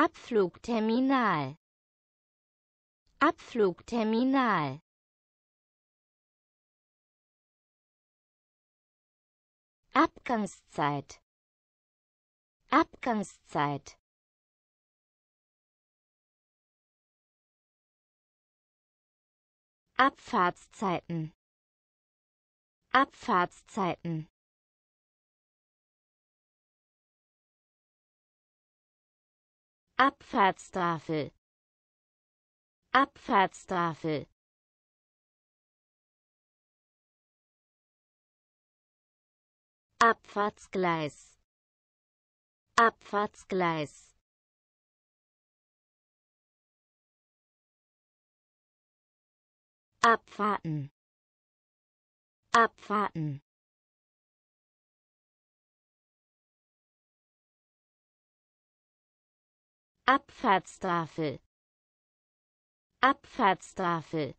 Abflugterminal Abflugterminal Abgangszeit Abgangszeit Abfahrtszeiten Abfahrtszeiten Abfahrtstafel Abfahrtstafel Abfahrtsgleis Abfahrtsgleis Abfahrten Abfahrten Abfahrtstafel Abfahrtstafel